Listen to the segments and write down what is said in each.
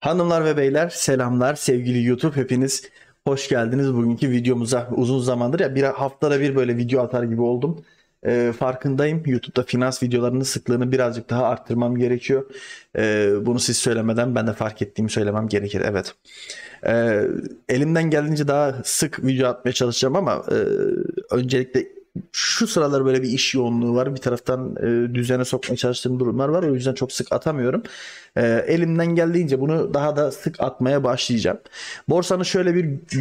Hanımlar ve beyler selamlar sevgili YouTube hepiniz hoş geldiniz bugünkü videomuza uzun zamandır ya bir haftada bir böyle video atar gibi oldum e, farkındayım YouTube'da finans videolarının sıklığını birazcık daha arttırmam gerekiyor e, bunu siz söylemeden ben de fark ettiğimi söylemem gerekir evet e, elimden geldiğince daha sık video atmaya çalışacağım ama e, öncelikle şu sıralar böyle bir iş yoğunluğu var. Bir taraftan e, düzene sokmaya çalıştığım durumlar var. O yüzden çok sık atamıyorum. E, elimden geldiğince bunu daha da sık atmaya başlayacağım. Borsanın şöyle bir e,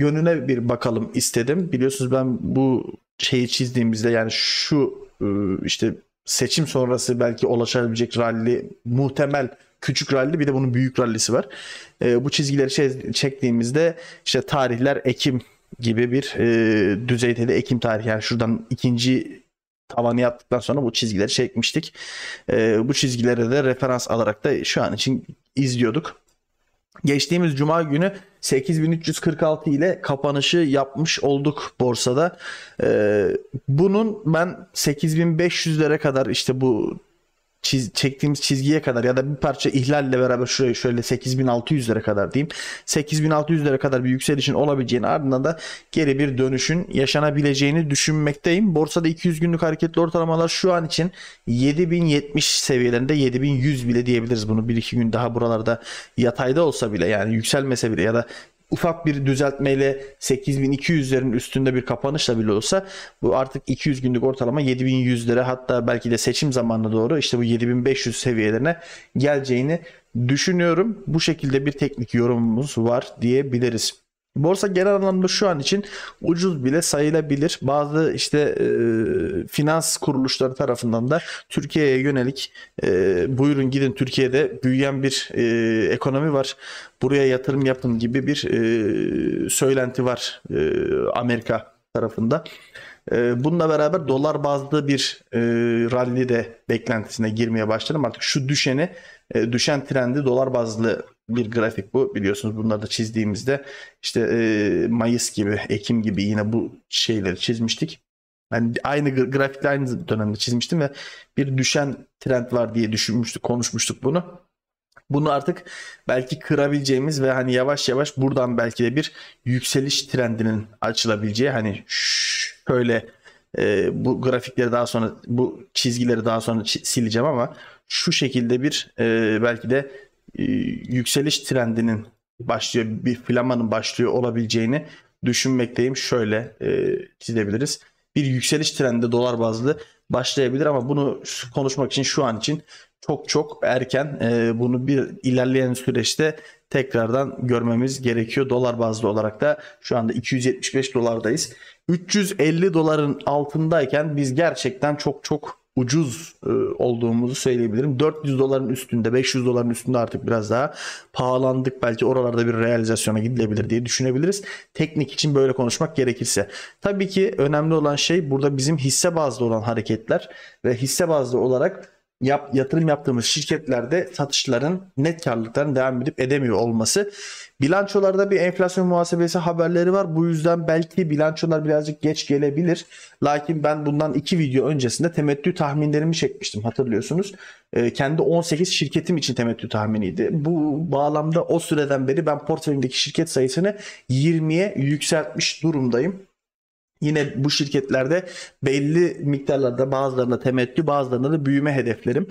yönüne bir bakalım istedim. Biliyorsunuz ben bu şeyi çizdiğimizde yani şu e, işte seçim sonrası belki ulaşabilecek ralli muhtemel küçük ralli bir de bunun büyük rallisi var. E, bu çizgileri çektiğimizde işte tarihler Ekim gibi bir e, düzeyde de ekim tarihi. Yani şuradan ikinci tavanı yaptıktan sonra bu çizgileri çekmiştik. E, bu çizgilere de referans alarak da şu an için izliyorduk. Geçtiğimiz cuma günü 8346 ile kapanışı yapmış olduk borsada. Ee, bunun ben 8500'lere kadar işte bu çiz, çektiğimiz çizgiye kadar ya da bir parça ihlalle beraber şuraya şöyle 8600 lira kadar diyeyim. 8600 lira kadar bir yükselişin olabileceğini ardından da geri bir dönüşün yaşanabileceğini düşünmekteyim. Borsada 200 günlük hareketli ortalamalar şu an için 7070 seviyelerinde 7100 bile diyebiliriz bunu. 1-2 gün daha buralarda yatayda olsa bile yani yükselmese bile ya da ufak bir düzeltmeyle 8200'lerin üstünde bir kapanışla bile olsa bu artık 200 günlük ortalama 7100 lira hatta belki de seçim zamanına doğru işte bu 7500 seviyelerine geleceğini düşünüyorum. Bu şekilde bir teknik yorumumuz var diyebiliriz. Borsa genel anlamda şu an için ucuz bile sayılabilir. Bazı işte e, finans kuruluşları tarafından da Türkiye'ye yönelik e, buyurun gidin Türkiye'de büyüyen bir e, ekonomi var. Buraya yatırım yapın gibi bir e, söylenti var e, Amerika tarafında. E, bununla beraber dolar bazlı bir e, rally de beklentisine girmeye başladım. Artık şu düşeni, e, düşen trendi dolar bazlı bir grafik bu. Biliyorsunuz bunları da çizdiğimizde işte e, Mayıs gibi, Ekim gibi yine bu şeyleri çizmiştik. Yani aynı grafikte aynı dönemde çizmiştim ve bir düşen trend var diye düşünmüştük, konuşmuştuk bunu. Bunu artık belki kırabileceğimiz ve hani yavaş yavaş buradan belki de bir yükseliş trendinin açılabileceği hani şöyle e, bu grafikleri daha sonra bu çizgileri daha sonra sileceğim ama şu şekilde bir e, belki de e, yükseliş trendinin başlıyor, bir flamanın başlıyor olabileceğini düşünmekteyim. Şöyle e, çizebiliriz. Bir yükseliş trendi dolar bazlı başlayabilir ama bunu konuşmak için şu an için çok çok erken e, bunu bir ilerleyen süreçte tekrardan görmemiz gerekiyor. Dolar bazlı olarak da şu anda 275 dolardayız. 350 doların altındayken biz gerçekten çok çok ucuz e, olduğumuzu söyleyebilirim. 400 doların üstünde, 500 doların üstünde artık biraz daha pahalandık. Belki oralarda bir realizasyona gidilebilir diye düşünebiliriz. Teknik için böyle konuşmak gerekirse. Tabii ki önemli olan şey burada bizim hisse bazlı olan hareketler ve hisse bazlı olarak yap, yatırım yaptığımız şirketlerde satışların net karlılıkların devam edip edemiyor olması. Bilançolarda bir enflasyon muhasebesi haberleri var. Bu yüzden belki bilançolar birazcık geç gelebilir. Lakin ben bundan iki video öncesinde temettü tahminlerimi çekmiştim hatırlıyorsunuz. E, kendi 18 şirketim için temettü tahminiydi. Bu bağlamda o süreden beri ben portföyümdeki şirket sayısını 20'ye yükseltmiş durumdayım. Yine bu şirketlerde belli miktarlarda bazılarında temettü bazılarında da büyüme hedeflerim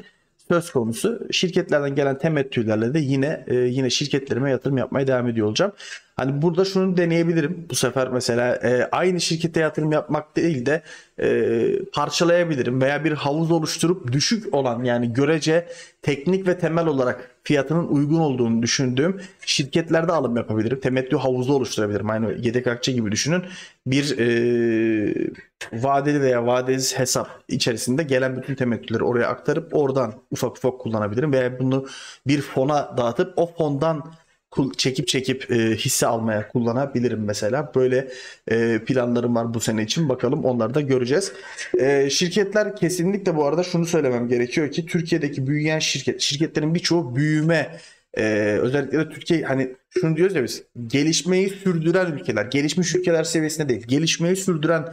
söz konusu. Şirketlerden gelen temettülerle de yine e, yine şirketlerime yatırım yapmaya devam ediyor olacağım. Hani burada şunu deneyebilirim. Bu sefer mesela e, aynı şirkete yatırım yapmak değil de e, parçalayabilirim veya bir havuz oluşturup düşük olan yani görece teknik ve temel olarak fiyatının uygun olduğunu düşündüğüm şirketlerde alım yapabilirim. Temettü havuzu oluşturabilirim. Aynı yedek akçe gibi düşünün. Bir e, vadeli veya vadesiz hesap içerisinde gelen bütün temettüleri oraya aktarıp oradan ufak ufak kullanabilirim veya bunu bir fona dağıtıp o fondan çekip çekip e, hisse almaya kullanabilirim mesela. Böyle e, planlarım var bu sene için. Bakalım onları da göreceğiz. E, şirketler kesinlikle bu arada şunu söylemem gerekiyor ki Türkiye'deki büyüyen şirket, şirketlerin birçoğu büyüme ee, özellikle de Türkiye hani şunu diyoruz ya biz gelişmeyi sürdüren ülkeler gelişmiş ülkeler seviyesinde değil gelişmeyi sürdüren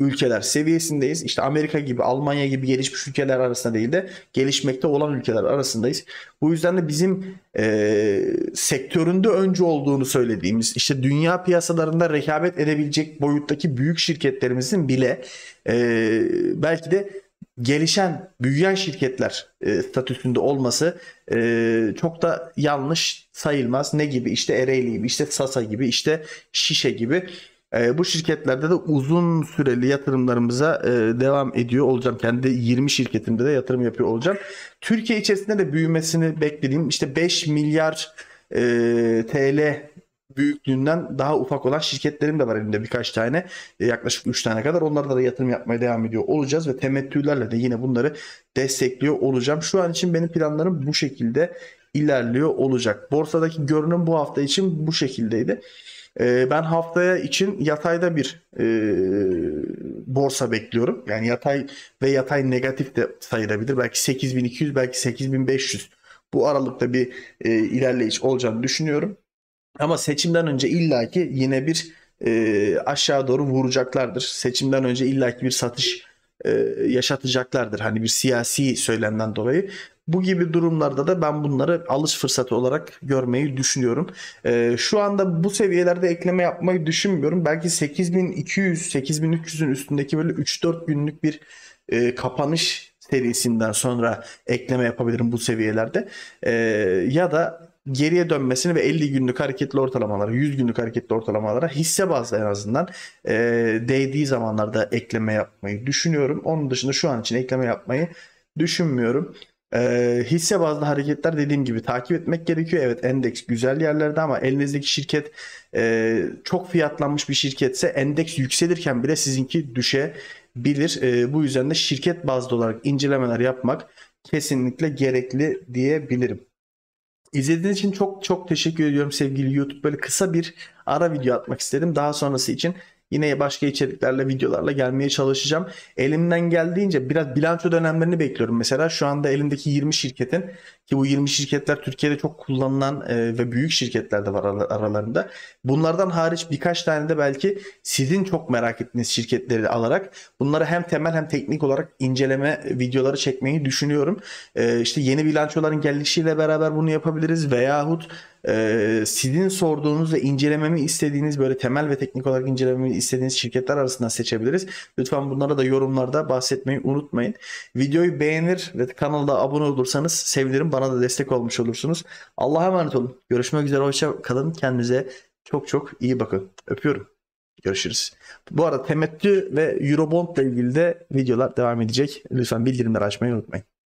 ülkeler seviyesindeyiz. İşte Amerika gibi, Almanya gibi gelişmiş ülkeler arasında değil de gelişmekte olan ülkeler arasındayız. Bu yüzden de bizim e, sektöründe önce olduğunu söylediğimiz, işte dünya piyasalarında rekabet edebilecek boyuttaki büyük şirketlerimizin bile e, belki de gelişen, büyüyen şirketler e, statüsünde olması e, çok da yanlış sayılmaz. Ne gibi? İşte Ereğli gibi, işte Sasa gibi, işte Şişe gibi e, bu şirketlerde de uzun süreli yatırımlarımıza e, devam ediyor olacağım. Kendi 20 şirketimde de yatırım yapıyor olacağım. Türkiye içerisinde de büyümesini beklediğim işte 5 milyar e, TL büyüklüğünden daha ufak olan şirketlerim de var elimde birkaç tane. E, yaklaşık 3 tane kadar. Onlarda da yatırım yapmaya devam ediyor olacağız ve temettülerle de yine bunları destekliyor olacağım. Şu an için benim planlarım bu şekilde ilerliyor olacak. Borsadaki görünüm bu hafta için bu şekildeydi. Ee, ben haftaya için yatayda bir e, borsa bekliyorum. Yani yatay ve yatay negatif de sayılabilir. Belki 8200 belki 8500 bu aralıkta bir e, ilerleyiş olacağını düşünüyorum. Ama seçimden önce illaki yine bir e, aşağı doğru vuracaklardır. Seçimden önce illaki bir satış e, yaşatacaklardır. Hani bir siyasi söylemden dolayı. Bu gibi durumlarda da ben bunları alış fırsatı olarak görmeyi düşünüyorum. E, şu anda bu seviyelerde ekleme yapmayı düşünmüyorum. Belki 8200, 8300'ün üstündeki böyle 3-4 günlük bir e, kapanış serisinden sonra ekleme yapabilirim bu seviyelerde. E, ya da geriye dönmesini ve 50 günlük hareketli ortalamalara, 100 günlük hareketli ortalamalara hisse bazlı en azından e, değdiği zamanlarda ekleme yapmayı düşünüyorum. Onun dışında şu an için ekleme yapmayı düşünmüyorum. E, hisse bazlı hareketler dediğim gibi takip etmek gerekiyor. Evet endeks güzel yerlerde ama elinizdeki şirket e, çok fiyatlanmış bir şirketse endeks yükselirken bile sizinki düşebilir. E, bu yüzden de şirket bazlı olarak incelemeler yapmak kesinlikle gerekli diyebilirim. İzlediğiniz için çok çok teşekkür ediyorum sevgili YouTube. Böyle kısa bir ara video atmak istedim. Daha sonrası için yine başka içeriklerle, videolarla gelmeye çalışacağım. Elimden geldiğince biraz bilanço dönemlerini bekliyorum. Mesela şu anda elimdeki 20 şirketin ki bu 20 şirketler Türkiye'de çok kullanılan e, ve büyük şirketler de var aralarında. Bunlardan hariç birkaç tane de belki sizin çok merak ettiğiniz şirketleri alarak bunları hem temel hem teknik olarak inceleme videoları çekmeyi düşünüyorum. E, işte yeni bilançoların gelişiyle beraber bunu yapabiliriz veyahut ee, sizin sorduğunuz ve incelememi istediğiniz böyle temel ve teknik olarak incelememi istediğiniz şirketler arasından seçebiliriz. Lütfen bunlara da yorumlarda bahsetmeyi unutmayın. Videoyu beğenir ve kanalda abone olursanız sevinirim. Bana bana da destek olmuş olursunuz. Allah'a emanet olun. Görüşmek üzere. Hoşça kalın. Kendinize çok çok iyi bakın. Öpüyorum. Görüşürüz. Bu arada temettü ve Eurobond ile ilgili de videolar devam edecek. Lütfen bildirimleri açmayı unutmayın.